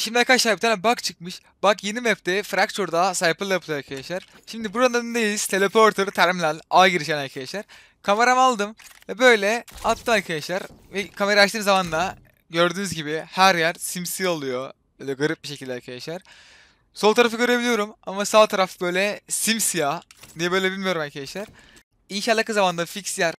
Şimdi arkadaşlar bir tane bug çıkmış. Bug yeni map'te Fracture'da Cypher'la yapılıyor arkadaşlar. Şimdi burada neyiz? Teleporter, terminal, A girişen arkadaşlar. Kameramı aldım ve böyle attı arkadaşlar. Ve kamerayı açtığım zaman da gördüğünüz gibi her yer simsi oluyor. Böyle garip bir şekilde arkadaşlar. Sol tarafı görebiliyorum ama sağ taraf böyle simsiyah. Niye böyle bilmiyorum arkadaşlar. İnşallah ki zamanda fix yer